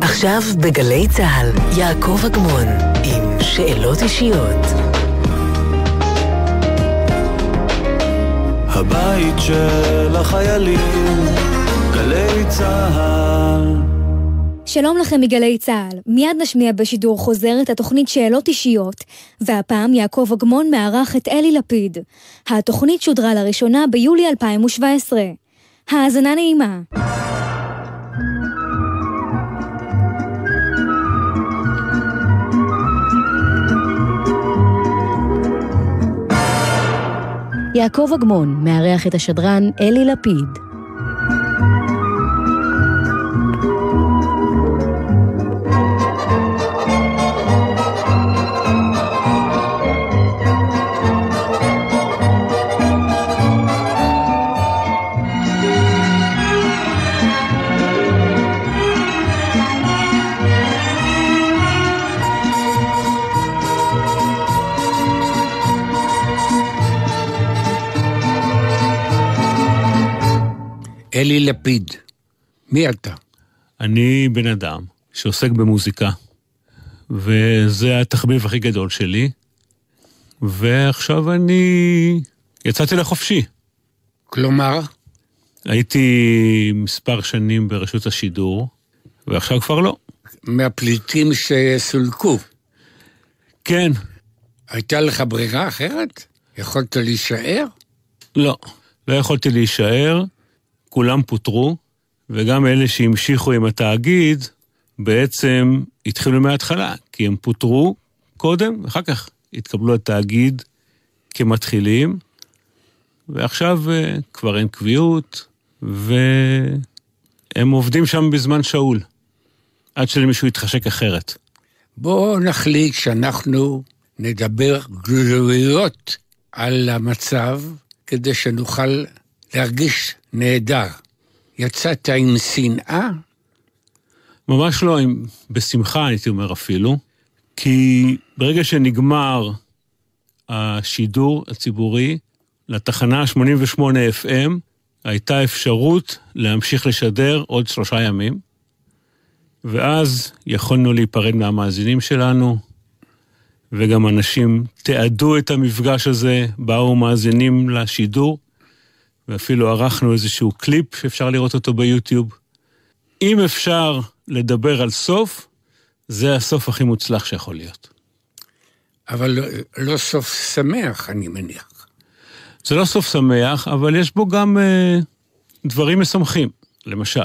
עכשיו בגלי צה"ל, יעקב אגמון, עם שאלות אישיות. הבית של החיילים, גלי צה"ל שלום לכם מגלי צה"ל, מיד נשמיע בשידור חוזר את התוכנית שאלות אישיות, והפעם יעקב אגמון מארח את אלי לפיד. התוכנית שודרה לראשונה ביולי 2017. האזנה נעימה. יעקב אגמון מארח את השדרן אלי לפיד. אלי לפיד, מי אתה? אני בן אדם שעוסק במוזיקה, וזה התחביב הכי גדול שלי, ועכשיו אני יצאתי לחופשי. כלומר? הייתי מספר שנים ברשות השידור, ועכשיו כבר לא. מהפליטים שסולקו. כן. הייתה לך ברירה אחרת? יכולת להישאר? לא, לא יכולתי להישאר. כולם פוטרו, וגם אלה שהמשיכו עם התאגיד בעצם התחילו מההתחלה, כי הם פוטרו קודם, ואחר כך התקבלו התאגיד כמתחילים, ועכשיו אה, כבר אין קביעות, והם עובדים שם בזמן שאול, עד שלמישהו יתחשק אחרת. בואו נחליט שאנחנו נדבר גלויות על המצב, כדי שנוכל להרגיש נהדר. יצאת עם שנאה? ממש לא, עם, בשמחה הייתי אומר אפילו, כי ברגע שנגמר השידור הציבורי לתחנה 88 FM, הייתה אפשרות להמשיך לשדר עוד שלושה ימים, ואז יכולנו להיפרד מהמאזינים שלנו, וגם אנשים תיעדו את המפגש הזה, באו מאזינים לשידור, ואפילו ערכנו איזשהו קליפ שאפשר לראות אותו ביוטיוב. אם אפשר לדבר על סוף, זה הסוף הכי מוצלח שיכול להיות. אבל לא, לא סוף שמח, אני מניח. זה לא סוף שמח, אבל יש בו גם אה, דברים משמחים. למשל,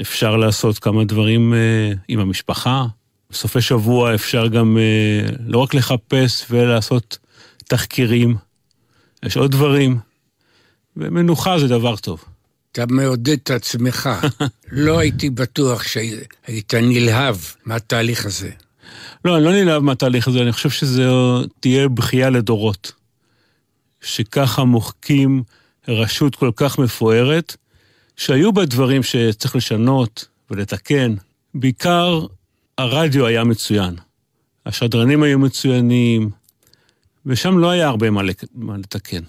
אפשר לעשות כמה דברים אה, עם המשפחה. בסופי שבוע אפשר גם אה, לא רק לחפש ולעשות תחקירים, יש עוד דברים. ומנוחה זה דבר טוב. אתה מעודד את עצמך. לא הייתי בטוח שהיית נלהב מהתהליך הזה. לא, אני לא נלהב מהתהליך הזה, אני חושב שזה תהיה בכייה לדורות. שככה מוחקים רשות כל כך מפוארת, שהיו בה דברים שצריך לשנות ולתקן. בעיקר הרדיו היה מצוין. השדרנים היו מצוינים, ושם לא היה הרבה מה לתקן.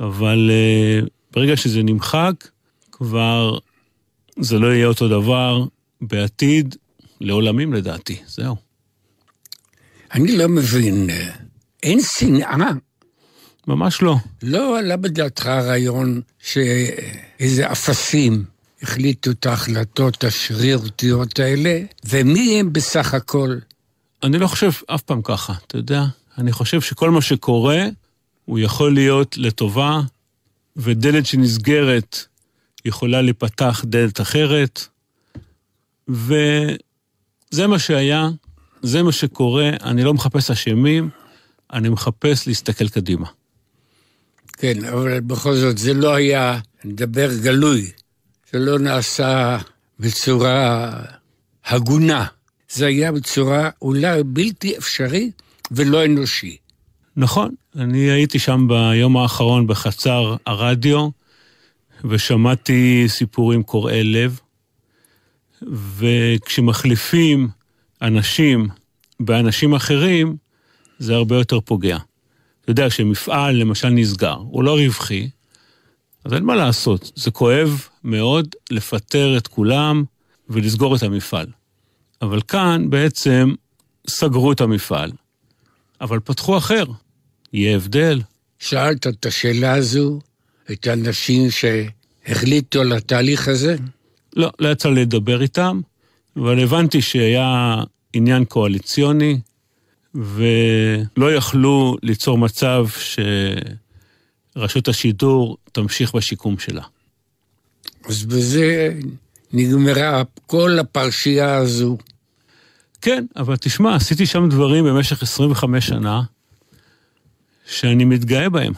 אבל uh, ברגע שזה נמחק, כבר זה לא יהיה אותו דבר בעתיד, לעולמים לדעתי, זהו. אני לא מבין, אה, אין שנאה? ממש לא. לא עלה לא בדעתך הרעיון שאיזה אפסים החליטו את ההחלטות השרירותיות האלה, ומי הם בסך הכל? אני לא חושב אף פעם ככה, אתה יודע? אני חושב שכל מה שקורה הוא יכול להיות לטובה, ודלת שנסגרת יכולה להיפתח דלת אחרת, וזה מה שהיה, זה מה שקורה, אני לא מחפש אשמים, אני מחפש להסתכל קדימה. כן, אבל בכל זאת, זה לא היה, דבר גלוי, זה לא נעשה בצורה הגונה. זה היה בצורה אולי בלתי אפשרי ולא אנושי. נכון, אני הייתי שם ביום האחרון בחצר הרדיו, ושמעתי סיפורים קורעי לב, וכשמחליפים אנשים באנשים אחרים, זה הרבה יותר פוגע. אתה יודע, כשמפעל למשל נסגר, הוא לא רווחי, אז אין מה לעשות, זה כואב מאוד לפטר את כולם ולסגור את המפעל. אבל כאן בעצם סגרו את המפעל, אבל פתחו אחר. יהיה הבדל. שאלת את השאלה הזו, את האנשים שהחליטו על התהליך הזה? לא, לא יצא לי לדבר איתם, אבל הבנתי שהיה עניין קואליציוני, ולא יכלו ליצור מצב שרשות השידור תמשיך בשיקום שלה. אז בזה נגמרה כל הפרשייה הזו. כן, אבל תשמע, עשיתי שם דברים במשך 25 שנה. שאני מתגאה בהם.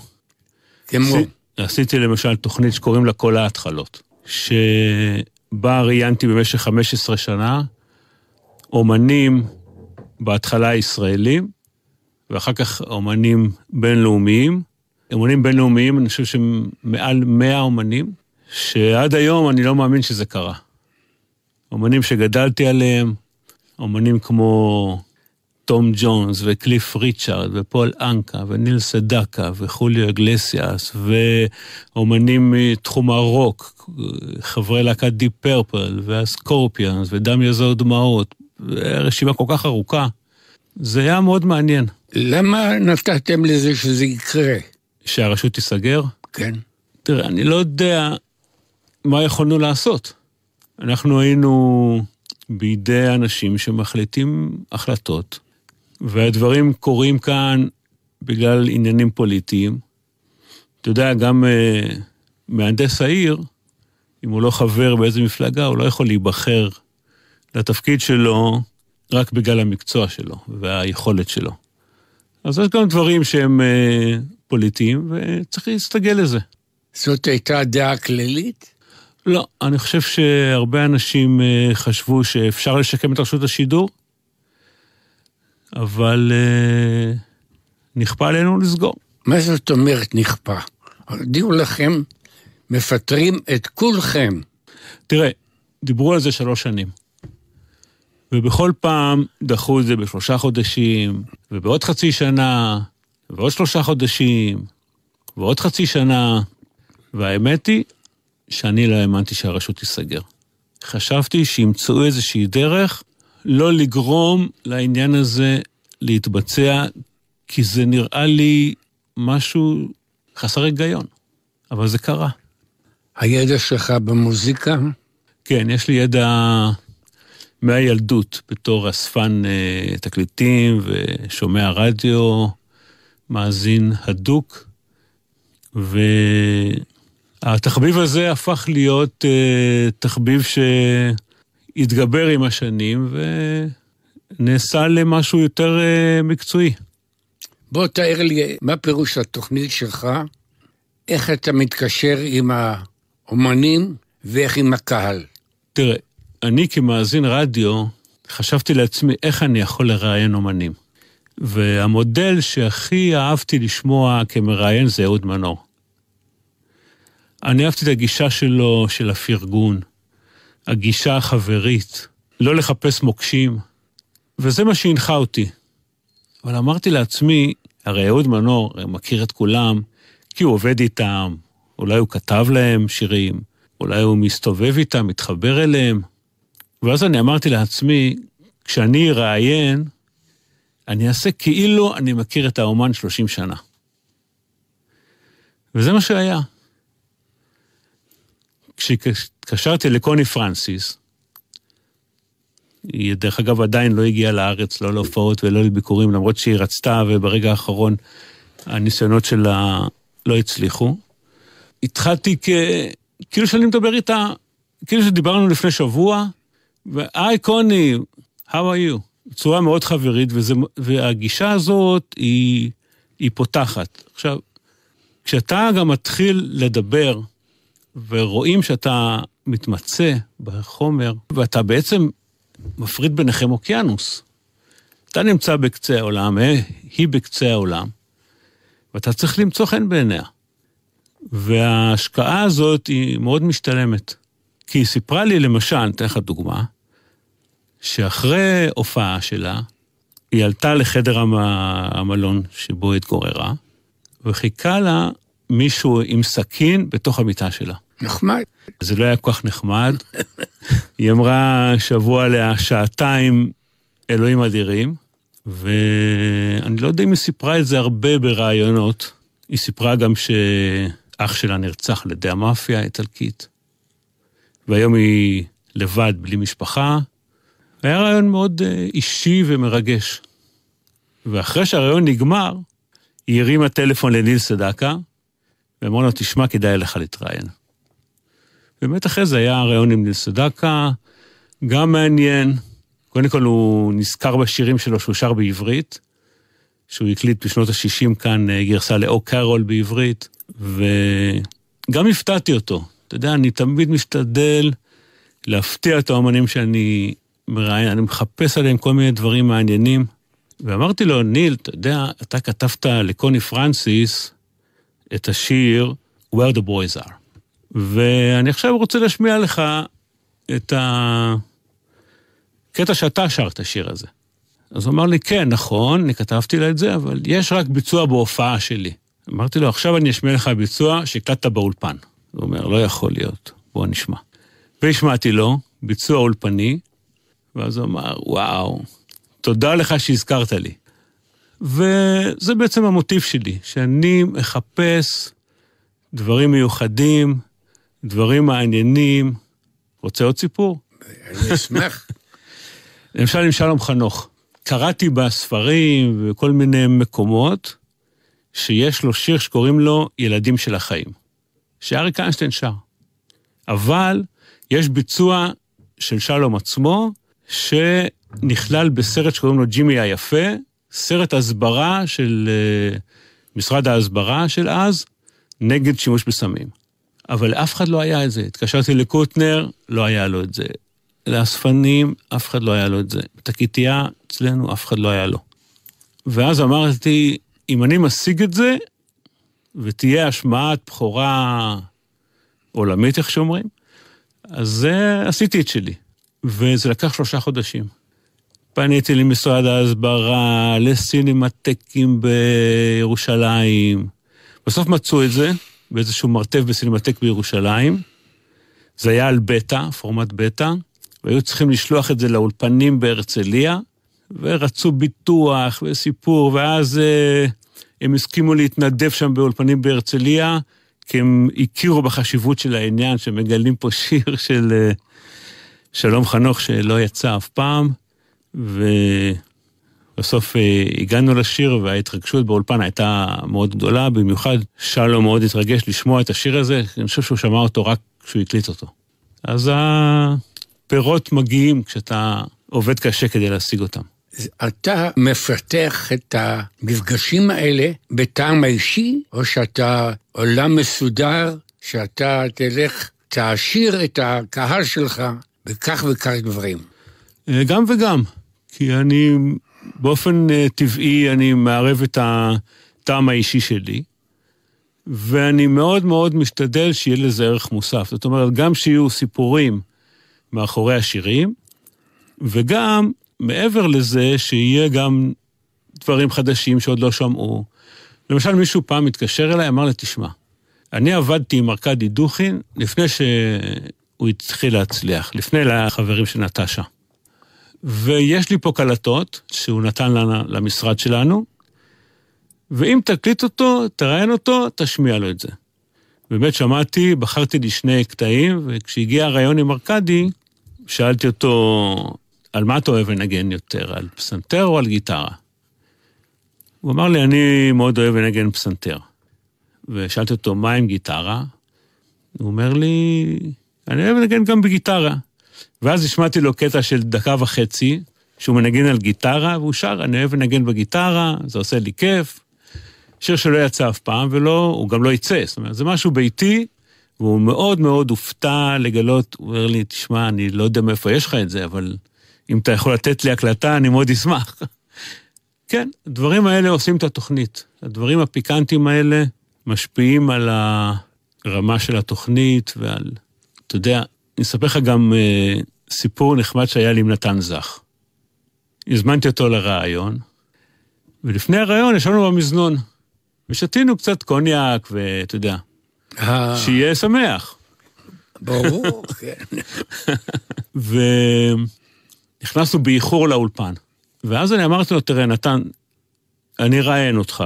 כמו? ש... עשיתי למשל תוכנית שקוראים לה כל ההתחלות, שבה ראיינתי במשך 15 שנה אומנים, בהתחלה ישראלים, ואחר כך אומנים בינלאומיים. אומנים בינלאומיים, אני חושב שהם מעל 100 אומנים, שעד היום אני לא מאמין שזה קרה. אומנים שגדלתי עליהם, אומנים כמו טום ג'ונס וקליף ריצ'ארד ופול אנקה וניל סדקה וחוליו אגלסיאס ואומנים מתחום הרוק, חברי להקת דיפ פרפל והסקורפיאנס ודם יזור דמעות, רשימה כל כך ארוכה. זה היה מאוד מעניין. למה נתתם לזה שזה יקרה? שהרשות תיסגר? כן. תראה, אני לא יודע מה יכולנו לעשות. אנחנו היינו בידי אנשים שמחליטים החלטות והדברים קורים כאן בגלל עניינים פוליטיים. אתה יודע, גם uh, מהנדס העיר, אם הוא לא חבר באיזה מפלגה, הוא לא יכול להיבחר לתפקיד שלו רק בגלל המקצוע שלו והיכולת שלו. אז יש גם דברים שהם uh, פוליטיים, וצריך להסתגל לזה. זאת הייתה הדעה הכללית? לא, אני חושב שהרבה אנשים uh, חשבו שאפשר לשקם את רשות השידור, אבל אה, נכפה עלינו לסגור. מה זאת אומרת נכפה? הודיעו לכם, מפטרים את כולכם. תראה, דיברו על זה שלוש שנים. ובכל פעם דחו את זה בשלושה חודשים, ובעוד חצי שנה, ועוד שלושה חודשים, ועוד חצי שנה. והאמת היא שאני לא האמנתי שהרשות תיסגר. חשבתי שימצאו איזושהי דרך לא לגרום לעניין הזה להתבצע, כי זה נראה לי משהו חסר היגיון, אבל זה קרה. הידע שלך במוזיקה? כן, יש לי ידע מהילדות, בתור אספן אה, תקליטים ושומע רדיו, מאזין הדוק, והתחביב הזה הפך להיות אה, תחביב ש... התגבר עם השנים ונעשה למשהו יותר אה, מקצועי. בוא תאר לי, מה פירוש התוכנית שלך? איך אתה מתקשר עם האומנים ואיך עם הקהל? תראה, אני כמאזין רדיו, חשבתי לעצמי איך אני יכול לראיין אומנים. והמודל שהכי אהבתי לשמוע כמראיין זה אהוד מנור. אני אהבתי את הגישה שלו, של הפרגון, הגישה החברית, לא לחפש מוקשים, וזה מה שהנחה אותי. אבל אמרתי לעצמי, הרי אהוד מנור מכיר את כולם, כי הוא עובד איתם, אולי הוא כתב להם שירים, אולי הוא מסתובב איתם, מתחבר אליהם. ואז אני אמרתי לעצמי, כשאני אראיין, אני אעשה כאילו אני מכיר את האומן 30 שנה. וזה מה שהיה. כש... התקשרתי לקוני פרנסיס, היא דרך אגב עדיין לא הגיעה לארץ, לא להופעות ולא לביקורים, למרות שהיא רצתה, וברגע האחרון הניסיונות שלה לא הצליחו. התחלתי כ... כאילו שאני מדבר איתה, כאילו שדיברנו לפני שבוע, והי קוני, how are you? בצורה מאוד חברית, וזה, והגישה הזאת היא, היא פותחת. עכשיו, כשאתה גם מתחיל לדבר, ורואים שאתה מתמצא בחומר, ואתה בעצם מפריד ביניכם אוקיינוס. אתה נמצא בקצה העולם, אה, היא בקצה העולם, ואתה צריך למצוא חן בעיניה. וההשקעה הזאת היא מאוד משתלמת. כי היא סיפרה לי, למשל, אני אתן לך דוגמה, שאחרי הופעה שלה, היא עלתה לחדר המלון שבו התגוררה, וחיכה לה מישהו עם סכין בתוך המיטה שלה. נחמד. זה לא היה כל כך נחמד. היא אמרה שבוע עליה שעתיים אלוהים אדירים, ואני לא יודע אם היא סיפרה את זה הרבה בראיונות. היא סיפרה גם שאח שלה נרצח על ידי המאפיה האיטלקית, והיום היא לבד, בלי משפחה. היה רעיון מאוד אה, אישי ומרגש. ואחרי שהרעיון נגמר, היא הרימה טלפון לניל סדקה, ואמרה לו, תשמע, כדאי לך להתראיין. באמת אחרי זה היה ראיון עם ניל סדקה, גם מעניין. קודם כל הוא נזכר בשירים שלו שהוא שר בעברית, שהוא הקליט בשנות ה-60 כאן אה, גרסה לאו קרול בעברית, וגם הפתעתי אותו. אתה יודע, אני תמיד משתדל להפתיע את האומנים שאני מראיין, אני מחפש עליהם כל מיני דברים מעניינים. ואמרתי לו, ניל, אתה יודע, אתה כתבת לקוני פרנסיס את השיר Where the Boys Are. ואני עכשיו רוצה להשמיע לך את הקטע שאתה שר את השיר הזה. אז הוא אמר לי, כן, נכון, אני כתבתי לה את זה, אבל יש רק ביצוע בהופעה שלי. אמרתי לו, עכשיו אני אשמיע לך ביצוע שהקלטת באולפן. הוא אומר, לא יכול להיות, בוא נשמע. והשמעתי לו, ביצוע אולפני, ואז הוא אמר, וואו, תודה לך שהזכרת לי. וזה בעצם המוטיב שלי, שאני מחפש דברים מיוחדים, דברים מעניינים. רוצה עוד סיפור? אני אשמח. למשל עם שלום חנוך. קראתי בספרים וכל מיני מקומות שיש לו שיר שקוראים לו ילדים של החיים, שאריק איינשטיין שר. אבל יש ביצוע של שלום עצמו, שנכלל בסרט שקוראים לו ג'ימי היפה, סרט הסברה של אה, משרד ההסברה של אז, נגד שימוש בסמים. אבל לאף אחד לא היה את זה. התקשרתי לקוטנר, לא היה לו את זה. לאספנים, אף אחד לא היה לו את זה. תקיטייה, אצלנו אף אחד לא היה לו. ואז אמרתי, אם אני משיג את זה, ותהיה השמעת בכורה עולמית, איך שאומרים, אז זה, אה, עשיתי את שלי. וזה לקח שלושה חודשים. פניתי למשרד ההסברה, לסינמטקים בירושלים. בסוף מצאו את זה, באיזשהו מרתף בסינמטק בירושלים. זה היה על בטא, פורמט בטא, והיו צריכים לשלוח את זה לאולפנים בהרצליה, ורצו ביטוח וסיפור, ואז אה, הם הסכימו להתנדב שם באולפנים בהרצליה, כי הם הכירו בחשיבות של העניין, שמגלים פה שיר של אה, שלום חנוך שלא יצא אף פעם, ו... בסוף אה, הגענו לשיר וההתרגשות באולפן הייתה מאוד גדולה, במיוחד שלום מאוד התרגש לשמוע את השיר הזה, אני חושב שהוא שמע אותו רק כשהוא הקליט אותו. אז הפירות מגיעים כשאתה עובד קשה כדי להשיג אותם. אתה מפתח את המפגשים האלה בטעם האישי, או שאתה עולם מסודר, שאתה תלך, תעשיר את הקהל שלך בכך וכך דברים? אה, גם וגם, כי אני באופן אה, טבעי אני מערב את הטעם האישי שלי, ואני מאוד מאוד משתדל שיהיה לזה ערך מוסף. זאת אומרת, גם שיהיו סיפורים מאחורי השירים, וגם, מעבר לזה, שיהיה גם דברים חדשים שעוד לא שמעו. למשל, מישהו פעם התקשר אליי, אמר לי, תשמע, אני עבדתי עם ארכדי דוכין לפני שהוא התחיל להצליח, לפני לחברים של נטשה. ויש לי פה קלטות שהוא נתן לנו, למשרד שלנו, ואם תקליט אותו, תראיין אותו, תשמיע לו את זה. באמת שמעתי, בחרתי לי שני קטעים, וכשהגיע הרעיון עם ארקדי, שאלתי אותו, על מה אתה אוהב לנגן יותר, על פסנתר או על גיטרה? הוא אמר לי, אני מאוד אוהב לנגן פסנתר. ושאלתי אותו, מה עם גיטרה? הוא אומר לי, אני אוהב לנגן גם בגיטרה. ואז השמעתי לו קטע של דקה וחצי, שהוא מנגן על גיטרה, והוא שר, אני אוהב לנגן בגיטרה, זה עושה לי כיף. שיר שלא יצא אף פעם, ולא, הוא גם לא יצא, זאת אומרת, זה משהו ביתי, והוא מאוד מאוד הופתע לגלות, הוא אומר לי, תשמע, אני לא יודע מאיפה יש לך את זה, אבל אם אתה יכול לתת לי הקלטה, אני מאוד אשמח. כן, הדברים האלה עושים את התוכנית. הדברים הפיקנטיים האלה משפיעים על הרמה של התוכנית ועל, אתה יודע, אני אספר לך גם אה, סיפור נחמד שהיה לי עם נתן זך. הזמנתי אותו לראיון, ולפני הראיון ישבנו במזנון, ושתינו קצת קוניאק, ואתה יודע, אה. שיהיה שמח. ברור, כן. ונכנסנו באיחור לאולפן. ואז אני אמרתי לו, תראה, נתן, אני אראיין אותך,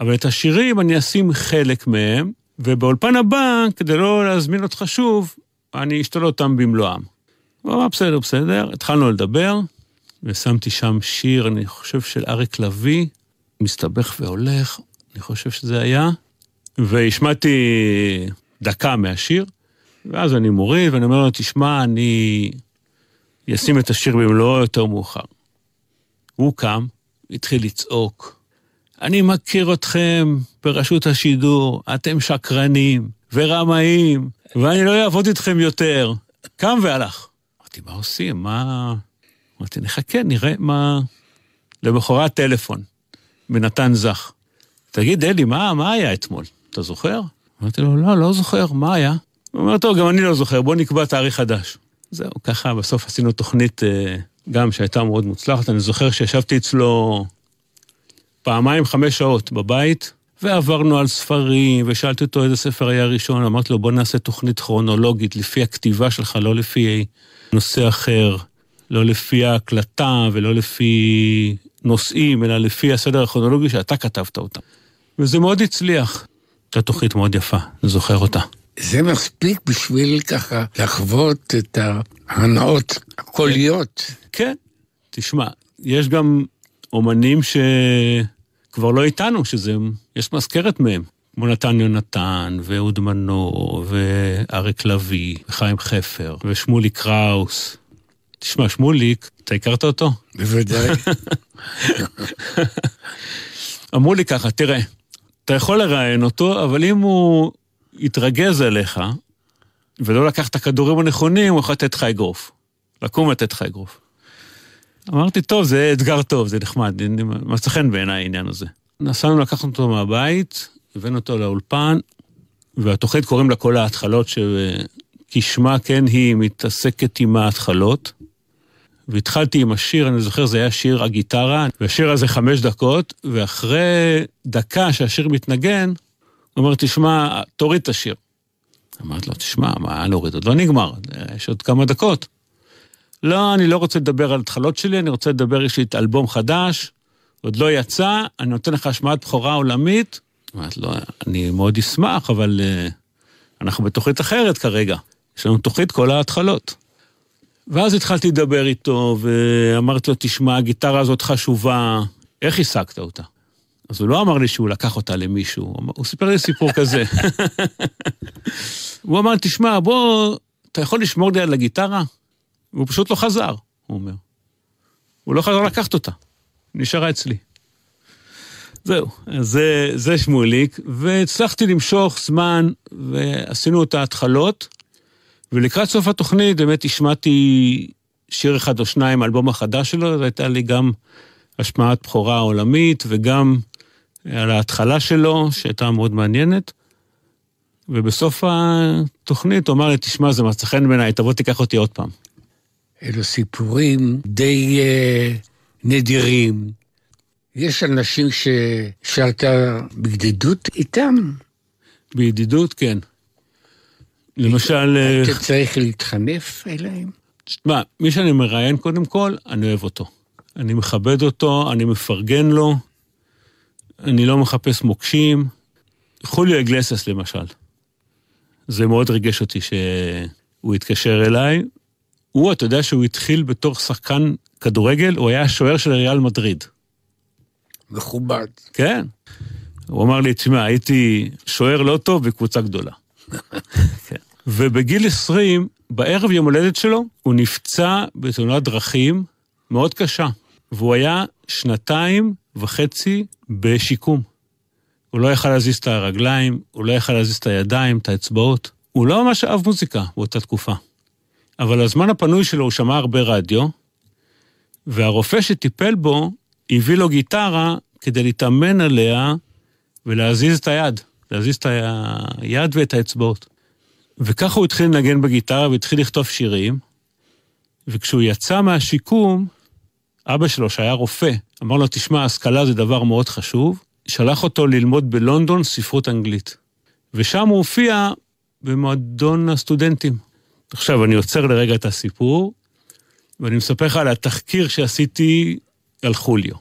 אבל את השירים אני אשים חלק מהם, ובאולפן הבא, כדי לא להזמין אותך שוב, אני אשתול אותם במלואם. הוא אמר, בסדר, בסדר. התחלנו לדבר, ושמתי שם שיר, אני חושב, של אריק לביא, מסתבך והולך, אני חושב שזה היה, והשמעתי דקה מהשיר, ואז אני מוריד, ואני אומר לו, תשמע, אני אשים את השיר במלואו יותר מאוחר. הוא קם, התחיל לצעוק, אני מכיר אתכם ברשות השידור, אתם שקרנים ורמאים ואני לא אעבוד איתכם יותר. קם והלך. אמרתי, מה עושים? מה... אמרתי, נחכה, נראה מה... למחרת טלפון מנתן זך. תגיד, אלי, מה, מה היה אתמול? אתה זוכר? אמרתי לו, לא, לא זוכר, מה היה? הוא אומר, טוב, גם אני לא זוכר, בוא נקבע תאריך חדש. זהו, ככה בסוף עשינו תוכנית אה, גם שהייתה מאוד מוצלחת. אני זוכר שישבתי אצלו פעמיים חמש שעות בבית, ועברנו על ספרים, ושאלתי אותו איזה ספר היה הראשון, אמרתי לו, בוא נעשה תוכנית כרונולוגית לפי הכתיבה שלך, לא לפי נושא אחר, לא לפי ההקלטה ולא לפי נושאים, אלא לפי הסדר הכרונולוגי שאתה כתבת אותה. וזה מאוד הצליח. הייתה תוכנית מאוד יפה, אני זוכר אותה. זה מספיק בשביל ככה לחוות את ההנאות הקוליות. כן, כן. תשמע, יש גם אומנים ש... כבר לא איתנו, שזה, יש מזכרת מהם. כמו נתן יונתן, ואהוד מנור, ואריק לביא, וחיים חפר, ושמולי קראוס. תשמע, שמוליק, אתה הכרת אותו? בוודאי. אמרו לי ככה, תראה, אתה יכול לראיין אותו, אבל אם הוא יתרגז עליך, ולא לקח את הכדורים הנכונים, הוא יכול לתת לך אגרוף. לקום לתת לך אגרוף. אמרתי, טוב, זה אתגר טוב, זה נחמד, מצא חן בעיניי העניין הזה. נסענו לקחנו אותו מהבית, הבאנו אותו לאולפן, והתוכנית קוראים לה כל ההתחלות, שכשמה כן היא מתעסקת עם ההתחלות. והתחלתי עם השיר, אני זוכר, זה היה שיר הגיטרה, והשיר הזה חמש דקות, ואחרי דקה שהשיר מתנגן, הוא אומר, תשמע, תוריד את השיר. אמרתי לו, תשמע, מה נוריד? עוד לא נגמר, יש עוד כמה דקות. לא, אני לא רוצה לדבר על התחלות שלי, אני רוצה לדבר אישית על אלבום חדש, עוד לא יצא, אני נותן לך השמעת בכורה עולמית. אמרת לו, לא, אני מאוד אשמח, אבל uh, אנחנו בתוכנית אחרת כרגע. יש לנו תוכנית כל ההתחלות. ואז התחלתי לדבר איתו, ואמרתי לו, תשמע, הגיטרה הזאת חשובה, איך השגת אותה? אז הוא לא אמר לי שהוא לקח אותה למישהו, הוא סיפר לי סיפור כזה. הוא אמר, תשמע, בוא, אתה יכול לשמור לי על הגיטרה? והוא פשוט לא חזר, הוא אומר. הוא לא חזר לקחת אותה, נשארה אצלי. זהו, זה, זה שמוליק, והצלחתי למשוך זמן, ועשינו את ההתחלות, ולקראת סוף התוכנית באמת השמעתי שיר אחד או שניים, האלבום החדש שלו, זו הייתה לי גם השמעת בכורה עולמית, וגם על ההתחלה שלו, שהייתה מאוד מעניינת. ובסוף התוכנית הוא אמר לי, תשמע, זה מצא חן בעיניי, תבוא תיקח אותי עוד פעם. אלו סיפורים די uh, נדירים. יש אנשים שאתה בגדידות איתם? בידידות, כן. למשל... אה, אתה צריך להתחנף אליהם? תשמע, מי שאני מראיין קודם כל, אני אוהב אותו. אני מכבד אותו, אני מפרגן לו, אני לא מחפש מוקשים. חוליו אגלסס למשל. זה מאוד ריגש אותי שהוא התקשר אליי, הוא, אתה יודע שהוא התחיל בתור שחקן כדורגל, הוא היה השוער של ריאל מדריד. מכובד. כן. הוא אמר לי, תשמע, הייתי שוער לא טוב בקבוצה גדולה. כן. ובגיל 20, בערב יום הולדת שלו, הוא נפצע בתאונת דרכים מאוד קשה, והוא היה שנתיים וחצי בשיקום. הוא לא יכל להזיז את הרגליים, הוא לא יכל להזיז את הידיים, את האצבעות. הוא לא ממש אהב מוזיקה באותה תקופה. אבל הזמן הפנוי שלו הוא שמע הרבה רדיו, והרופא שטיפל בו הביא לו גיטרה כדי להתאמן עליה ולהזיז את היד, להזיז את היד ואת האצבעות. וככה הוא התחיל לנגן בגיטרה והתחיל לכתוב שירים, וכשהוא יצא מהשיקום, אבא שלו, שהיה רופא, אמר לו, תשמע, השכלה זה דבר מאוד חשוב, שלח אותו ללמוד בלונדון ספרות אנגלית. ושם הוא הופיע במועדון הסטודנטים. עכשיו, אני עוצר לרגע את הסיפור, ואני מספר לך על התחקיר שעשיתי על חוליו.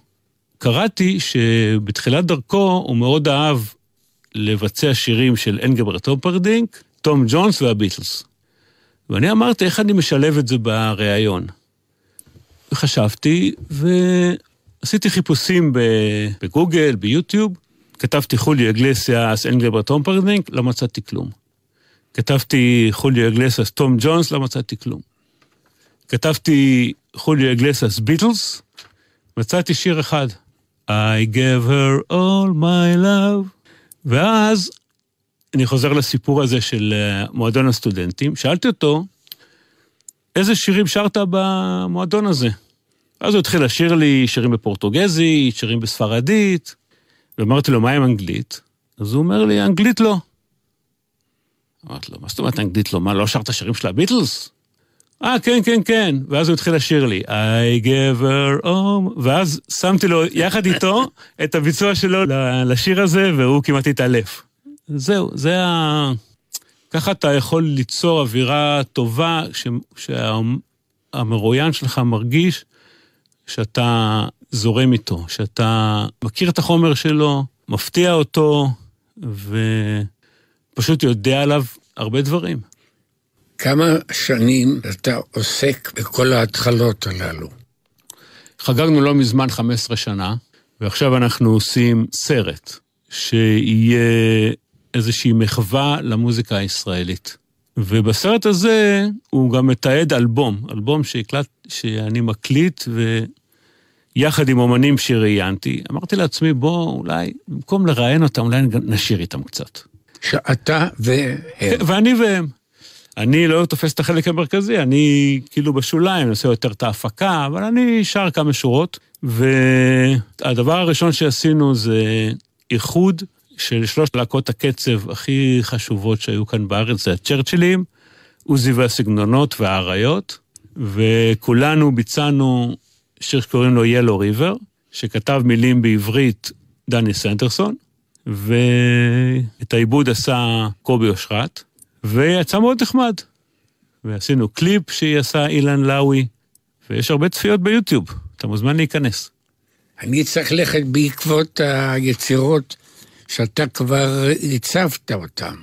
קראתי שבתחילת דרכו הוא מאוד אהב לבצע שירים של אנגבר טומפרדינק, תום ג'ונס והביטלס. ואני אמרתי, איך אני משלב את זה בריאיון? וחשבתי, ועשיתי חיפושים בגוגל, ביוטיוב, כתבתי חולי אגלסיאס, אנגלברט טומפרדינק, לא מצאתי כלום. כתבתי חוליו אגלסס טום ג'ונס, לא מצאתי כלום. כתבתי חוליו אגלסס ביטלס, מצאתי שיר אחד, I gave her all my love, ואז אני חוזר לסיפור הזה של אה, מועדון הסטודנטים, שאלתי אותו, איזה שירים שרת במועדון הזה? אז הוא התחיל לשיר לי שירים בפורטוגזית, שירים בספרדית, ואמרתי לו, מה עם אנגלית? אז הוא אומר לי, אנגלית לא. אמרתי לו, מה זאת אומרת אנגלית לו, לא? מה, לא שרת שירים של הביטלס? אה, כן, כן, כן. ואז הוא התחיל לשיר לי, I give her home, ואז שמתי לו יחד איתו את הביצוע שלו לשיר הזה, והוא כמעט התעלף. זהו, זה ה... ככה אתה יכול ליצור אווירה טובה, ש... שהמרואיין שלך מרגיש שאתה זורם איתו, שאתה מכיר את החומר שלו, מפתיע אותו, ו... פשוט יודע עליו הרבה דברים. כמה שנים אתה עוסק בכל ההתחלות הללו? חגגנו לא מזמן 15 שנה, ועכשיו אנחנו עושים סרט, שיהיה איזושהי מחווה למוזיקה הישראלית. ובסרט הזה הוא גם מתעד אלבום, אלבום שיקלט, שאני מקליט, ויחד עם אומנים שראיינתי, אמרתי לעצמי, בוא, אולי, במקום לראיין אותם, אולי נשאיר איתם קצת. שאתה והם. ואני והם. אני לא תופס את החלק המרכזי, אני כאילו בשוליים, אני עושה יותר את ההפקה, אבל אני שר כמה שורות, והדבר הראשון שעשינו זה איחוד של שלוש להקות הקצב הכי חשובות שהיו כאן בארץ, זה הצ'רצ'ילים, עוזי והסגנונות והאריות, וכולנו ביצענו שיר שקוראים לו ילו ריבר, שכתב מילים בעברית דני סנטרסון, ואת העיבוד עשה קובי אושרת, ויצא מאוד נחמד. ועשינו קליפ שעשה אילן לאוי, ויש הרבה צפיות ביוטיוב, אתה מוזמן להיכנס. אני צריך ללכת בעקבות היצירות שאתה כבר הצבת אותן.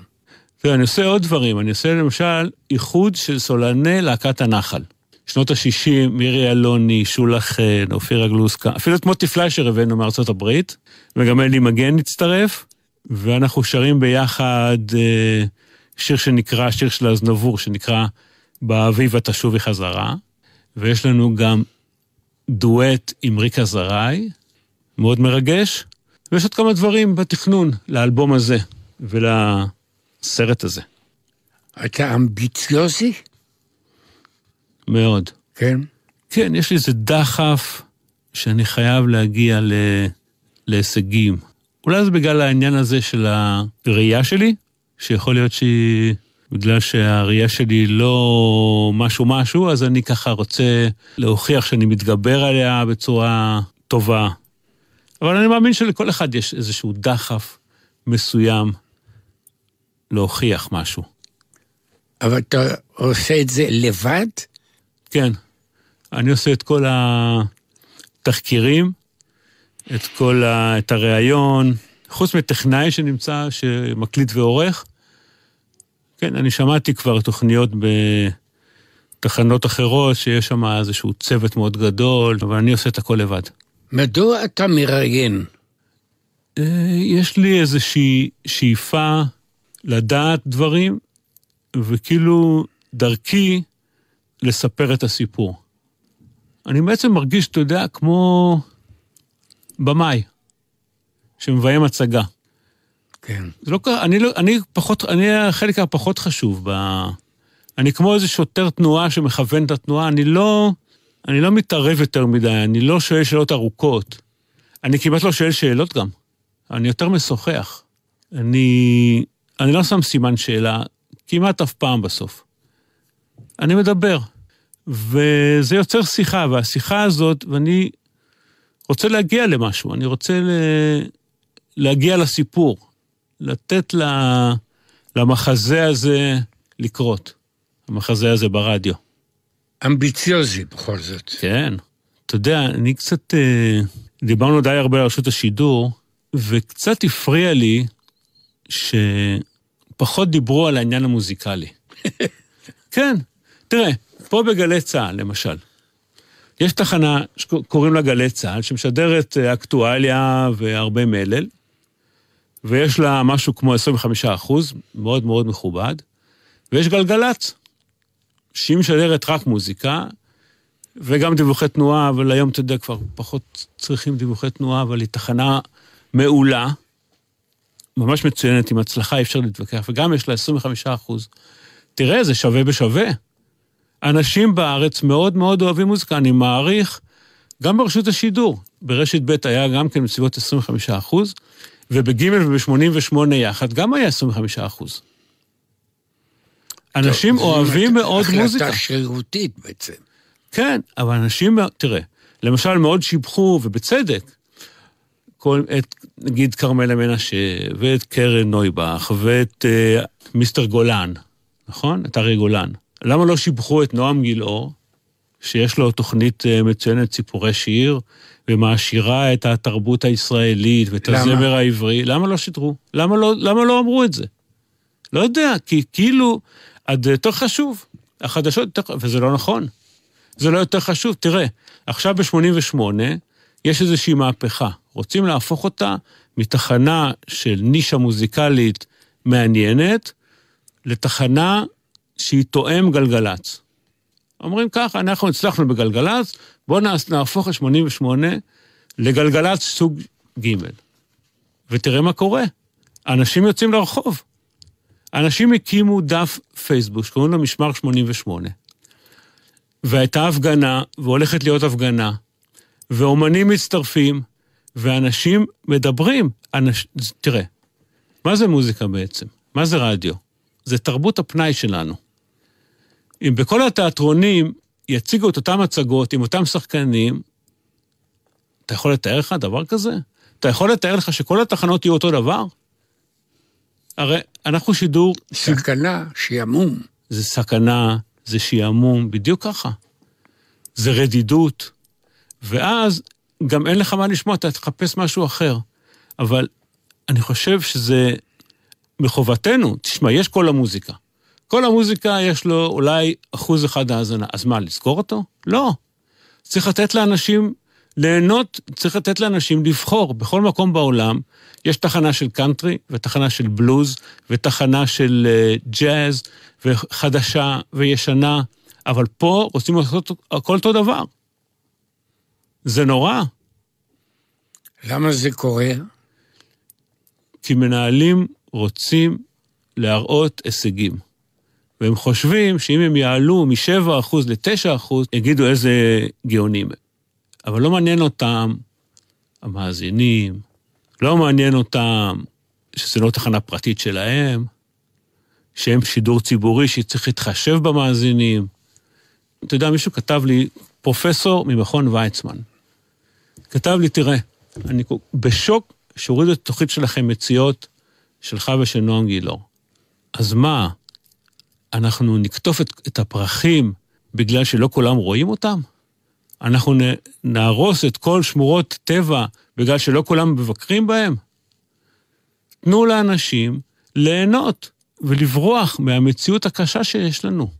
תראה, אני עושה עוד דברים, אני עושה למשל איחוד של סולני להקת הנחל. שנות ה-60, מירי אלוני, שולה חן, אופירה גלוסקה, אפילו את מוטי פליישר הבאנו מארצות הברית. וגם אלי מגן הצטרף, ואנחנו שרים ביחד אה, שיר שנקרא, שיר של אזנבור, שנקרא "באביב התשובי חזרה", ויש לנו גם דואט עם ריקה זרעי, מאוד מרגש, ויש עוד כמה דברים בתכנון לאלבום הזה ולסרט הזה. אתה אמביציוזי? מאוד. כן? כן, יש לי איזה דחף שאני חייב להגיע ל... להישגים. אולי זה בגלל העניין הזה של הראייה שלי, שיכול להיות שהיא... בגלל שהראייה שלי לא משהו משהו, אז אני ככה רוצה להוכיח שאני מתגבר עליה בצורה טובה. אבל אני מאמין שלכל אחד יש איזשהו דחף מסוים להוכיח משהו. אבל אתה עושה את זה לבד? כן. אני עושה את כל התחקירים, את כל ה... את הריאיון, חוץ מטכנאי שנמצא, שמקליט ועורך. כן, אני שמעתי כבר תוכניות בתחנות אחרות, שיש שם איזשהו צוות מאוד גדול, אבל אני עושה את הכל לבד. מדוע אתה מראיין? אה, יש לי איזושהי שאיפה לדעת דברים, וכאילו דרכי לספר את הסיפור. אני בעצם מרגיש, אתה יודע, כמו במאי, שמביים הצגה. כן. זה לא קרה, אני, לא, אני פחות, אני החלק הפחות חשוב ב... אני כמו איזה שוטר תנועה שמכוון את התנועה, אני לא, אני לא מתערב יותר מדי, אני לא שואל שאלות ארוכות. אני כמעט לא שואל שאלות גם, אני יותר משוחח. אני, אני לא שם סימן שאלה כמעט אף פעם בסוף. אני מדבר, וזה יוצר שיחה, והשיחה הזאת, ואני רוצה להגיע למשהו, אני רוצה ל... להגיע לסיפור, לתת ל... למחזה הזה לקרות, המחזה הזה ברדיו. אמביציוזי בכל זאת. כן. אתה יודע, אני קצת... אה, דיברנו די הרבה על רשות השידור, וקצת הפריע לי שפחות דיברו על העניין המוזיקלי. כן, תראה, פה בגלי צה"ל, למשל, יש תחנה שקוראים לה גלי צה"ל, שמשדרת אה, אקטואליה והרבה מלל, ויש לה משהו כמו 25 אחוז, מאוד מאוד מכובד, ויש גלגלצ, שהיא משדרת רק מוזיקה, וגם דיווחי תנועה, אבל היום, אתה יודע, כבר פחות צריכים דיווחי תנועה, אבל היא תחנה מעולה, ממש מצוינת, עם הצלחה, אי אפשר להתווכח, וגם יש לה 25 אחוז. תראה, זה שווה בשווה. אנשים בארץ מאוד מאוד אוהבים מוזיקה, אני מעריך, גם ברשות השידור, ברשת ב' היה גם כן בסביבות 25 אחוז, ובג' וב-88 יחד גם היה 25 אחוז. אנשים טוב, אוהבים מאוד החלטה מוזיקה. החלטה שרירותית בעצם. כן, אבל אנשים, תראה, למשל מאוד שיבחו, ובצדק, כל, את נגיד כרמלה מנשה, ואת קרן נויבך, ואת אה, מיסטר גולן, נכון? את ארי גולן. למה לא שיבחו את נועם גילאור, שיש לו תוכנית אה, מצוינת, סיפורי שיר, ומעשירה את התרבות הישראלית ואת למה? הזמר העברי? למה לא שידרו? למה לא, למה לא אמרו את זה? לא יודע, כי כאילו, זה יותר חשוב. החדשות, וזה לא נכון. זה לא יותר חשוב. תראה, עכשיו ב-88 יש איזושהי מהפכה. רוצים להפוך אותה מתחנה של נישה מוזיקלית מעניינת לתחנה שהיא תואם גלגלצ. אומרים ככה, אנחנו הצלחנו בגלגלצ, בואו נהפוך את 88 לגלגלצ סוג ג'. ותראה מה קורה. אנשים יוצאים לרחוב. אנשים הקימו דף פייסבוק שקוראים לו משמר 88. והייתה הפגנה, והולכת להיות הפגנה, ואומנים מצטרפים, ואנשים מדברים. אנש... תראה, מה זה מוזיקה בעצם? מה זה רדיו? זה תרבות הפנאי שלנו. אם בכל התיאטרונים יציגו את אותן הצגות עם אותם שחקנים, אתה יכול לתאר לך דבר כזה? אתה יכול לתאר לך שכל התחנות יהיו אותו דבר? הרי אנחנו שידור... סכנה, ש... שעמום. זה סכנה, זה שיעמום, בדיוק ככה. זה רדידות. ואז גם אין לך מה לשמוע, אתה תחפש משהו אחר. אבל אני חושב שזה מחובתנו, תשמע, יש קול המוזיקה. כל המוזיקה יש לו אולי אחוז אחד האזנה. אז מה, לזכור אותו? לא. צריך לתת לאנשים ליהנות, צריך לתת לאנשים לבחור. בכל מקום בעולם יש תחנה של קאנטרי, ותחנה של בלוז, ותחנה של אה, ג'אז, וחדשה וישנה, אבל פה רוצים לעשות הכל אותו דבר. זה נורא. למה זה קורה? כי מנהלים רוצים להראות הישגים. והם חושבים שאם הם יעלו מ-7% ל-9%, יגידו איזה גאונים הם. אבל לא מעניין אותם המאזינים, לא מעניין אותם שזו לא תחנה פרטית שלהם, שהם שידור ציבורי שצריך להתחשב במאזינים. אתה יודע, מישהו כתב לי, פרופסור ממכון ויצמן, כתב לי, תראה, אני בשוק שהורידו את התוכנית שלכם מציאות שלך ושל נועם גילאור. אז מה, אנחנו נקטוף את, את הפרחים בגלל שלא כולם רואים אותם? אנחנו נ, נהרוס את כל שמורות טבע בגלל שלא כולם מבקרים בהם? תנו לאנשים ליהנות ולברוח מהמציאות הקשה שיש לנו.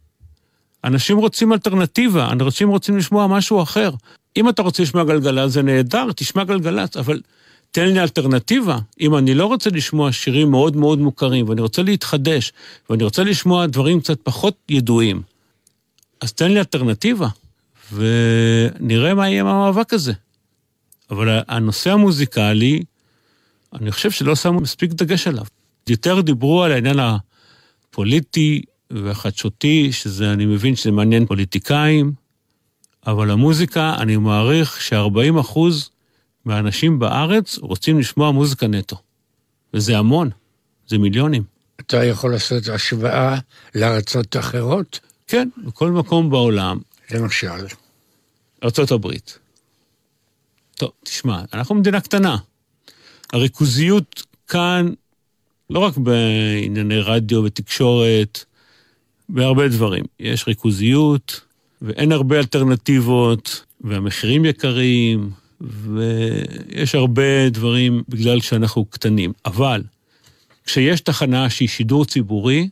אנשים רוצים אלטרנטיבה, אנשים רוצים לשמוע משהו אחר. אם אתה רוצה לשמוע גלגלצ, זה נהדר, תשמע גלגלצ, אבל תן לי אלטרנטיבה. אם אני לא רוצה לשמוע שירים מאוד מאוד מוכרים, ואני רוצה להתחדש, ואני רוצה לשמוע דברים קצת פחות ידועים, אז תן לי אלטרנטיבה, ונראה מה יהיה עם המאבק הזה. אבל הנושא המוזיקלי, אני חושב שלא שמו מספיק דגש עליו. יותר דיברו על העניין הפוליטי והחדשותי, שזה, אני מבין שזה מעניין פוליטיקאים, אבל המוזיקה, אני מעריך ש-40 אחוז מהאנשים בארץ רוצים לשמוע מוזיקה נטו. וזה המון, זה מיליונים. אתה יכול לעשות השוואה לארצות אחרות? כן, בכל מקום בעולם. למשל? ארצות הברית. טוב, תשמע, אנחנו מדינה קטנה. הריכוזיות כאן, לא רק בענייני רדיו ותקשורת, בהרבה דברים. יש ריכוזיות, ואין הרבה אלטרנטיבות, והמחירים יקרים, ויש הרבה דברים בגלל שאנחנו קטנים. אבל כשיש תחנה שהיא שידור ציבורי,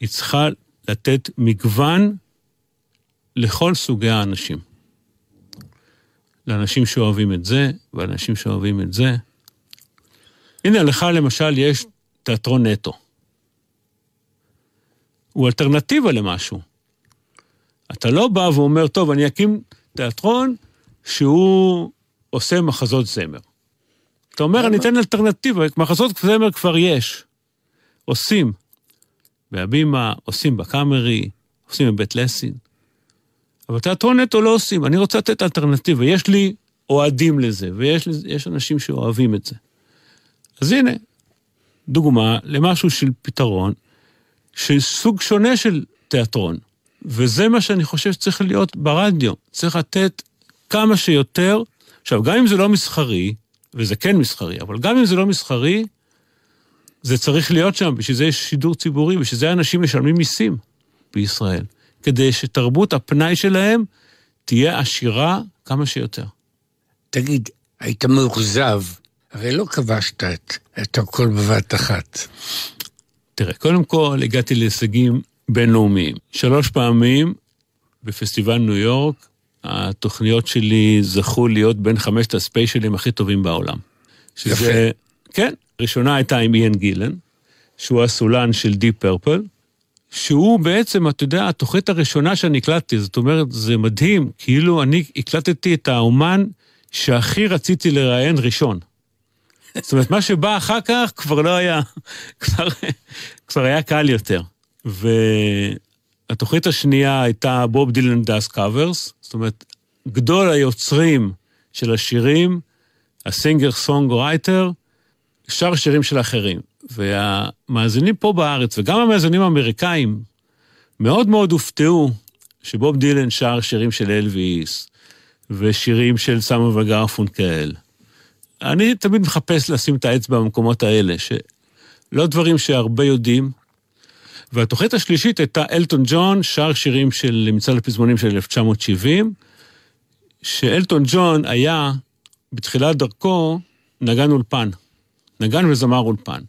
היא צריכה לתת מגוון לכל סוגי האנשים. לאנשים שאוהבים את זה, ואנשים שאוהבים את זה. הנה, לך למשל יש תיאטרון נטו. הוא אלטרנטיבה למשהו. אתה לא בא ואומר, טוב, אני אקים תיאטרון שהוא עושה מחזות זמר. אתה אומר, אני אתן אלטרנטיבה, מחזות זמר כבר יש. עושים והבימה, עושים בקאמרי, עושים בבית לסין. אבל תיאטרון נטו לא עושים, אני רוצה לתת אלטרנטיבה. יש לי אוהדים לזה, ויש אנשים שאוהבים את זה. אז הנה, דוגמה למשהו של פתרון, של סוג שונה של תיאטרון. וזה מה שאני חושב שצריך להיות ברדיו. צריך לתת כמה שיותר. עכשיו, גם אם זה לא מסחרי, וזה כן מסחרי, אבל גם אם זה לא מסחרי, זה צריך להיות שם, בשביל זה יש שידור ציבורי, בשביל זה אנשים משלמים מיסים בישראל, כדי שתרבות הפנאי שלהם תהיה עשירה כמה שיותר. תגיד, היית מאוכזב, הרי לא כבשת את, את הכל בבת אחת. תראה, קודם כל הגעתי להישגים בינלאומיים. שלוש פעמים בפסטיבל ניו יורק התוכניות שלי זכו להיות בין חמשת הספיישלים הכי טובים בעולם. שזה, יפה. כן, ראשונה הייתה עם איין גילן, שהוא הסולן של Deep Purple, שהוא בעצם, אתה יודע, התוכנית הראשונה שאני הקלטתי, זאת אומרת, זה מדהים, כאילו אני הקלטתי את האומן שהכי רציתי לראיין ראשון. זאת אומרת, מה שבא אחר כך כבר לא היה, כבר, כבר היה קל יותר. והתוכנית השנייה הייתה בוב דילן דאס קאברס, זאת אומרת, גדול היוצרים של השירים, הסינגר סונג רייטר, שר שירים של אחרים. והמאזינים פה בארץ, וגם המאזינים האמריקאים, מאוד מאוד הופתעו שבוב דילן שר שירים של אלוויס, ושירים של סמר וגרפונקל. אני תמיד מחפש לשים את האצבע במקומות האלה, שלא דברים שהרבה יודעים, והתוכנית השלישית הייתה אלטון ג'ון, שר שירים של מצעד הפזמונים של 1970, שאלטון ג'ון היה, בתחילת דרכו, נגן אולפן. נגן וזמר אולפן.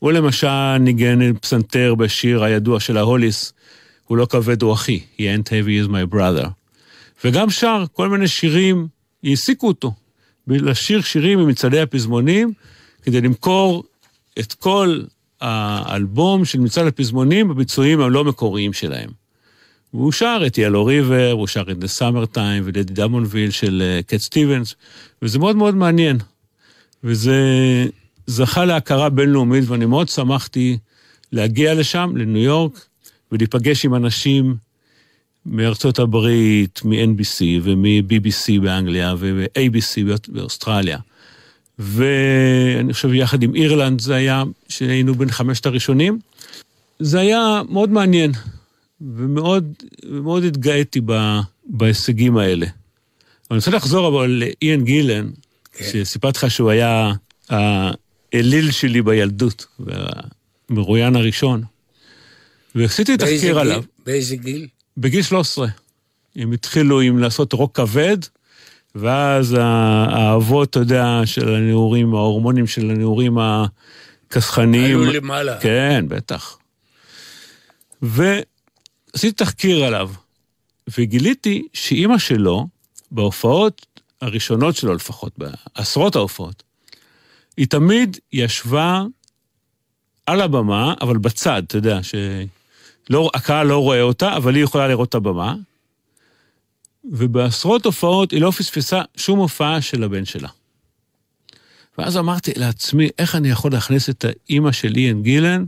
הוא למשל ניגן פסנתר בשיר הידוע של ההוליס, הוא לא כבד הוא אחי, he ain't heavy is my brother. וגם שר כל מיני שירים, העסיקו אותו, לשיר שירים ממצעדי הפזמונים, כדי למכור את כל האלבום של מצעד הפזמונים בביצועים הלא מקוריים שלהם. והוא שר את יאלו ריבר, הוא שר את The Summer Time ואת דמונוויל של קט אה, סטיבנס, וזה מאוד מאוד מעניין. וזה זכה להכרה בינלאומית, ואני מאוד שמחתי להגיע לשם, לניו יורק, ולהיפגש עם אנשים מארצות הברית, מ-NBC ומ-BBC באנגליה ו-ABC באוסטרליה. ואני חושב יחד עם אירלנד זה היה, שהיינו בין חמשת הראשונים. זה היה מאוד מעניין, ומאוד, ומאוד התגאיתי ב, בהישגים האלה. אני רוצה לחזור אבל לאיין גילן, כן. שסיפרתי לך שהוא היה האליל שלי בילדות, והמרואיין הראשון, ועשיתי תחקיר גיל? עליו. באיזה גיל? בגיל 13. הם התחילו עם לעשות רוק כבד, ואז האבות, אתה יודע, של הנעורים, ההורמונים של הנעורים הכסחניים. היו למעלה. כן, בטח. ועשיתי תחקיר עליו, וגיליתי שאימא שלו, בהופעות הראשונות שלו לפחות, בעשרות ההופעות, היא תמיד ישבה על הבמה, אבל בצד, אתה יודע, שהקהל לא רואה אותה, אבל היא יכולה לראות את הבמה. ובעשרות הופעות היא לא פספסה שום הופעה של הבן שלה. ואז אמרתי לעצמי, איך אני יכול להכניס את האימא של איין גילן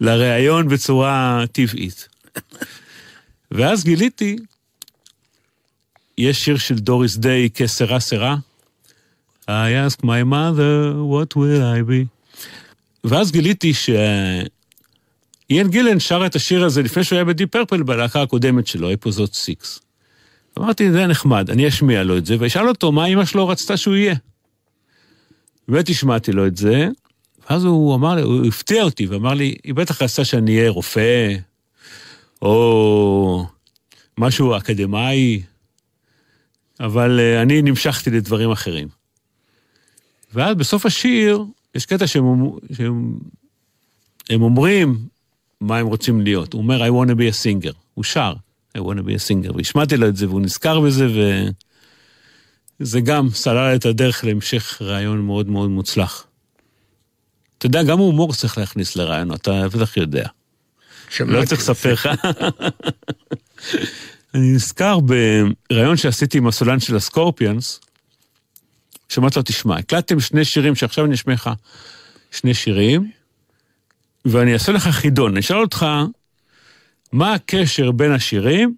לראיון בצורה טבעית? ואז גיליתי, יש שיר של דוריס דיי, כסרה סרה, I ask my mother, what will I be? ואז גיליתי שאיין גילן שר את השיר הזה לפני שהוא היה בדיפ פרפל בלהקה הקודמת שלו, אפוזוט סיקס. אמרתי, זה נחמד, אני אשמיע לו את זה, ואשאל אותו מה אמא שלו רצתה שהוא יהיה. באמת השמעתי לו את זה, ואז הוא אמר לי, הוא הפתיע אותי ואמר לי, היא בטח רצתה שאני אהיה רופא, או משהו אקדמאי, אבל אה, אני נמשכתי לדברים אחרים. ואז בסוף השיר, יש קטע שהם, שהם הם אומרים מה הם רוצים להיות. הוא אומר, I want to be a singer. הוא שר. I want to be a singer, והשמעתי לו את זה, והוא נזכר בזה, וזה גם סלל את הדרך להמשך רעיון מאוד מאוד מוצלח. אתה יודע, גם הומור צריך להכניס לרעיון, אתה בטח יודע. לא צריך לספר לך. אני נזכר בריאיון שעשיתי עם הסולן של הסקורפיאנס, שאמרתי לו, תשמע, הקלטתם שני שירים שעכשיו אני אשמע לך שני שירים, ואני אעשה לך חידון. אני אשאל אותך מה הקשר בין השירים,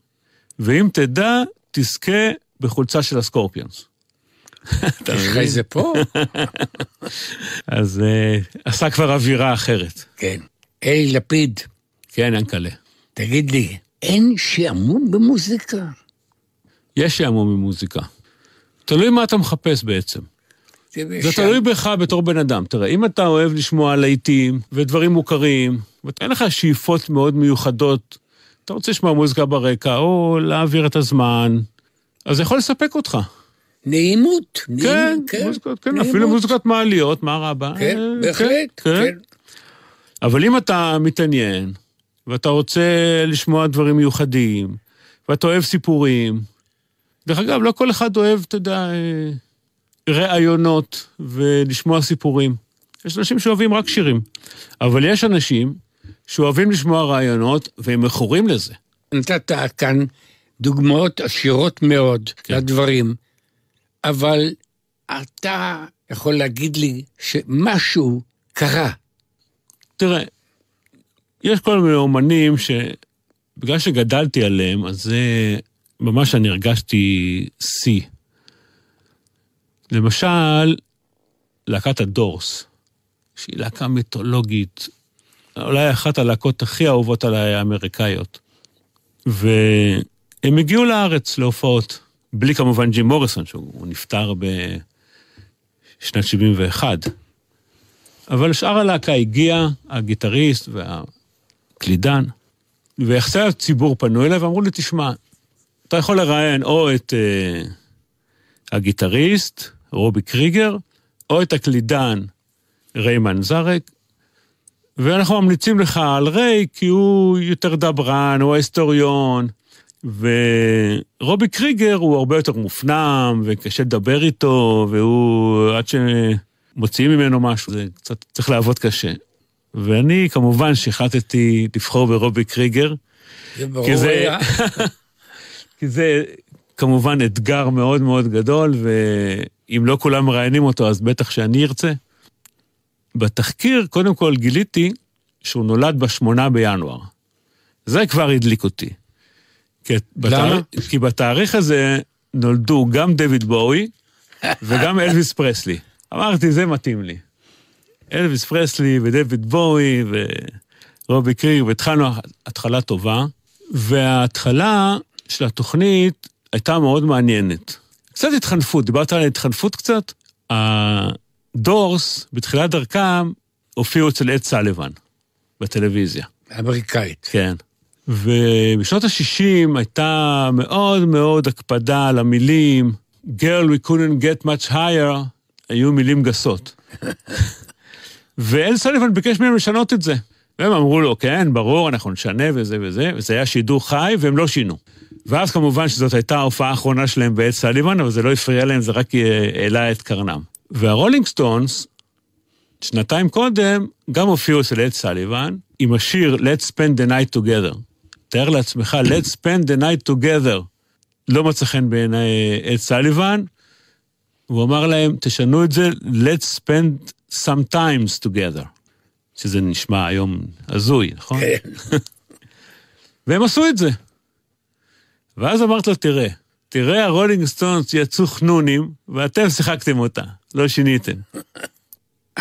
ואם תדע, תזכה בחולצה של הסקורפיונס. אחרי זה פה. אז uh, עשה כבר אווירה אחרת. כן. אלי לפיד. כן, ינקלה. תגיד לי, אין שעמום במוזיקה? יש שעמום במוזיקה. תלוי מה אתה מחפש בעצם. זה שם. תלוי בך בתור בן אדם. תראה, אם אתה אוהב לשמוע להיטים ודברים מוכרים, ואין לך שאיפות מאוד מיוחדות אתה רוצה לשמוע מוזיקה ברקע, או להעביר את הזמן, אז זה יכול לספק אותך. נעימות. כן, כן, מוזיקות, כן נעימות. אפילו מוזיקת מעליות, מה רבה? כן, אה, בהחלט, כן, כן. כן. אבל אם אתה מתעניין, ואתה רוצה לשמוע דברים מיוחדים, ואתה אוהב סיפורים, דרך אגב, לא כל אחד אוהב, אתה יודע, אה, ראיונות ולשמוע סיפורים. יש אנשים שאוהבים רק שירים, אבל יש אנשים שאוהבים לשמוע רעיונות, והם מכורים לזה. נתת כאן דוגמאות עשירות מאוד כן. לדברים, אבל אתה יכול להגיד לי שמשהו קרה. תראה, יש כל מיני אומנים שבגלל שגדלתי עליהם, אז זה ממש אני הרגשתי שיא. למשל, להקת הדורס, שהיא להקה מיתולוגית, אולי אחת הלהקות הכי אהובות עליי האמריקאיות. והם הגיעו לארץ להופעות, בלי כמובן ג'ים מוריסון, שהוא נפטר בשנת 71. אבל שאר הלהקה הגיע, הגיטריסט והקלידן, ויחסי הציבור פנו אליי ואמרו לי, תשמע, אתה יכול לראיין או את אה, הגיטריסט, רובי קריגר, או את הקלידן ריימן זרק, ואנחנו ממליצים לך על ריי, כי הוא יותר דברן, הוא ההיסטוריון. ורובי קריגר הוא הרבה יותר מופנם, וקשה לדבר איתו, והוא, עד שמוציאים ממנו משהו, זה קצת צריך לעבוד קשה. ואני כמובן שהחלטתי לבחור ברובי קריגר. זה ברור היה. אה? כי זה כמובן אתגר מאוד מאוד גדול, ואם לא כולם מראיינים אותו, אז בטח שאני ארצה. בתחקיר קודם כל גיליתי שהוא נולד בשמונה בינואר. זה כבר הדליק אותי. כי, בתאר... כי בתאריך הזה נולדו גם דויד בואי וגם אלוויס פרסלי. אמרתי, זה מתאים לי. אלוויס פרסלי ודויד בואי ורובי קריר, והתחלנו התחלה טובה, וההתחלה של התוכנית הייתה מאוד מעניינת. קצת התחנפות, דיברת על התחנפות קצת? דורס, בתחילת דרכם, הופיעו אצל עד סליבן, בטלוויזיה. אמריקאית. כן. ובשנות ה-60 הייתה מאוד מאוד הקפדה על המילים, Girl, we couldn't get much higher, היו מילים גסות. ואל סליבן ביקש מהם לשנות את זה. והם אמרו לו, כן, ברור, אנחנו נשנה וזה וזה, וזה היה שידור חי, והם לא שינו. ואז כמובן שזאת הייתה ההופעה האחרונה שלהם באל סליבן, אבל זה לא הפריע להם, זה רק אה, העלה את קרנם. והרולינג סטונס, שנתיים קודם, גם הופיעו אצל אד סליבן עם השיר Let's Spend the Night Together. תאר לעצמך, Let's Spend the Night Together. לא מצא חן בעיניי אד אה, סליבן, הוא אמר להם, תשנו את זה Let's Spend Some Times Together. שזה נשמע היום הזוי, נכון? כן. והם עשו את זה. ואז אמרת לו, תראה, תראה, הרולינג סטונס יצאו חנונים, ואתם שיחקתם אותה, לא שיניתם.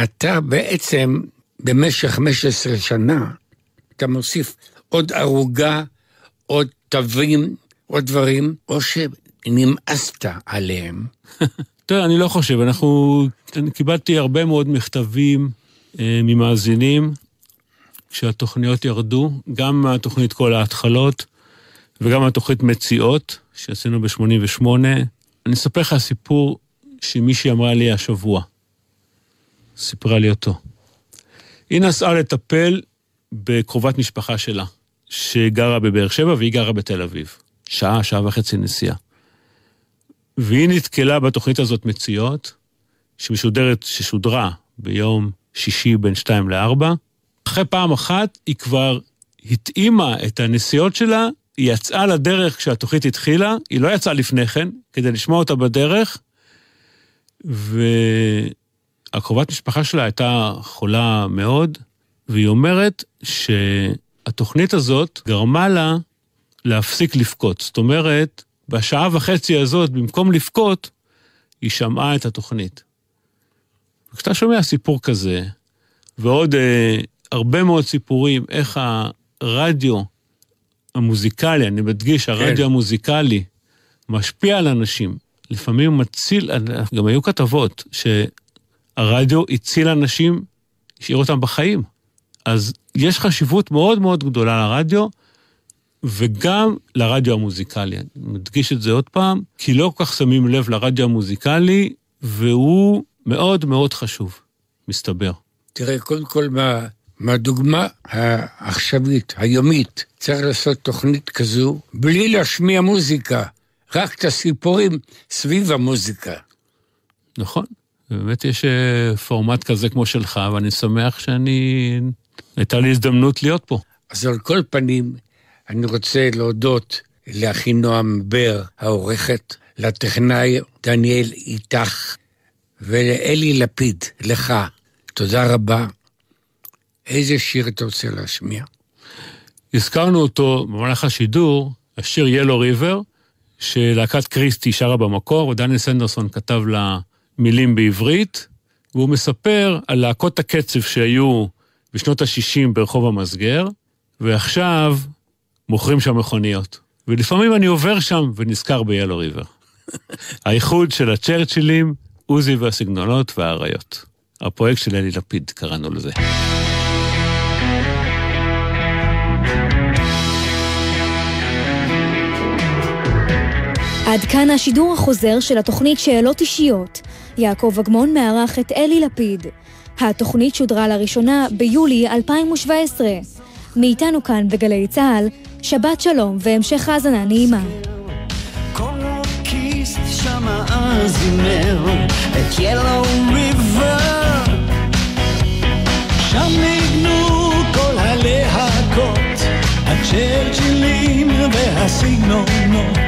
אתה בעצם, במשך 15 שנה, אתה מוסיף עוד ערוגה, עוד תווים, עוד דברים, או שנמאסת עליהם. טוב, אני לא חושב, אנחנו... אני קיבלתי הרבה מאוד מכתבים אה, ממאזינים כשהתוכניות ירדו, גם התוכנית כל ההתחלות וגם התוכנית מציאות. שעשינו ב-88. אני אספר לך סיפור שמישהי אמרה לי השבוע. סיפרה לי אותו. היא נסעה לטפל בקרובת משפחה שלה, שגרה בבאר שבע והיא גרה בתל אביב. שעה, שעה וחצי נסיעה. והיא נתקלה בתוכנית הזאת מציאות, שמשודרת, ששודרה ביום שישי בין שתיים לארבע. אחרי פעם אחת היא כבר התאימה את הנסיעות שלה היא יצאה לדרך כשהתוכנית התחילה, היא לא יצאה לפני כן, כדי לשמוע אותה בדרך, והקרובת משפחה שלה הייתה חולה מאוד, והיא אומרת שהתוכנית הזאת גרמה לה להפסיק לבכות. זאת אומרת, בשעה וחצי הזאת, במקום לבכות, היא שמעה את התוכנית. וכשאתה שומע סיפור כזה, ועוד אה, הרבה מאוד סיפורים, איך הרדיו המוזיקלי, אני מדגיש, כן. הרדיו כן. המוזיקלי משפיע על אנשים. לפעמים מציל, גם היו כתבות שהרדיו הציל אנשים, השאיר אותם בחיים. אז יש חשיבות מאוד מאוד גדולה לרדיו, וגם לרדיו המוזיקלי. אני מדגיש את זה עוד פעם, כי לא כל כך שמים לב לרדיו המוזיקלי, והוא מאוד מאוד חשוב, מסתבר. תראה, קודם כל, מה... מהדוגמה העכשווית, היומית, צריך לעשות תוכנית כזו בלי להשמיע מוזיקה, רק את הסיפורים סביב המוזיקה. נכון, באמת יש אה, פורמט כזה כמו שלך, ואני שמח שאני... הייתה לי הזדמנות להיות פה. אז על כל פנים, אני רוצה להודות לאחינועם בר, העורכת, לטכנאי דניאל איתך ולאלי לפיד, לך. תודה רבה. איזה שיר אתה רוצה להשמיע? הזכרנו אותו במהלך השידור, השיר ילו ריבר, שלהקת קריסטי שרה במקור, ודניאל סנדרסון כתב לה מילים בעברית, והוא מספר על להקות הקצב שהיו בשנות ה-60 ברחוב המסגר, ועכשיו מוכרים שם מכוניות. ולפעמים אני עובר שם ונזכר ביאלו ריבר. האיחוד של הצ'רצ'ילים, עוזי והסגנונות והאריות. הפרויקט של אלי לפיד, קראנו לזה. עד כאן השידור החוזר של התוכנית שאלות אישיות. יעקב אגמון מארח את אלי לפיד. התוכנית שודרה לראשונה ביולי 2017. מאיתנו כאן בגלי צה"ל, שבת שלום והמשך האזנה נעימה. שם ניגנו הצ'רצ'ילים והסגנונות.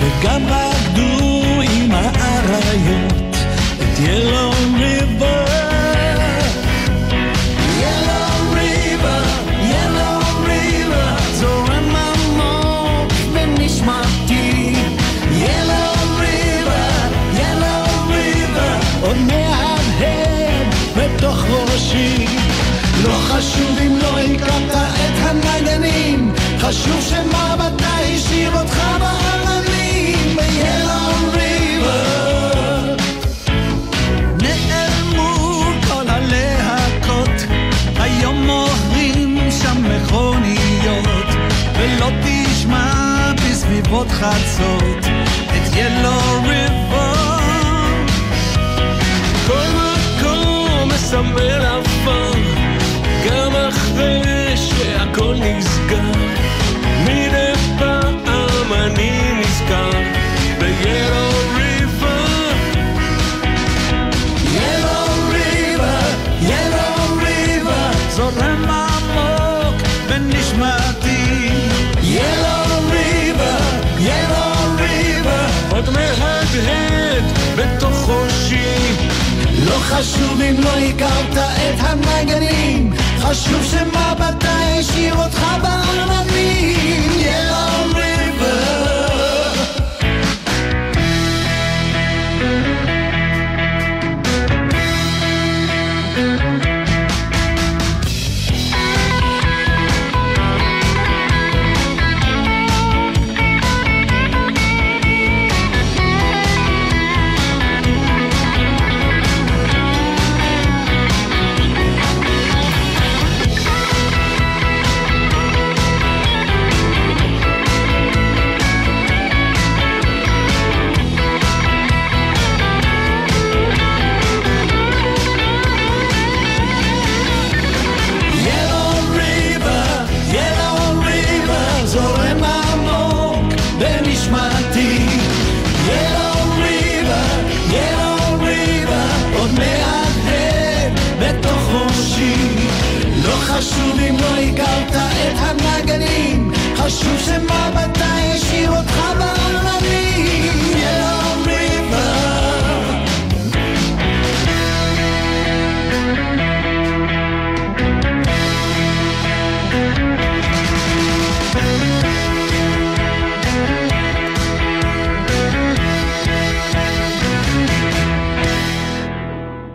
וגם רקדו עם האריות את ילום ריבו לא חשוב אם לא הכרת את הנגנים, חשוב שמבט לכבות חצות את ילו ריבון. כל מקום מסמל עפר, גם אחרי שהכל נסגר, מדי פעם אני נזכר. חשוב אם לא הכרת את הנגנים חשוב שמבטה השאיר אותך בעננים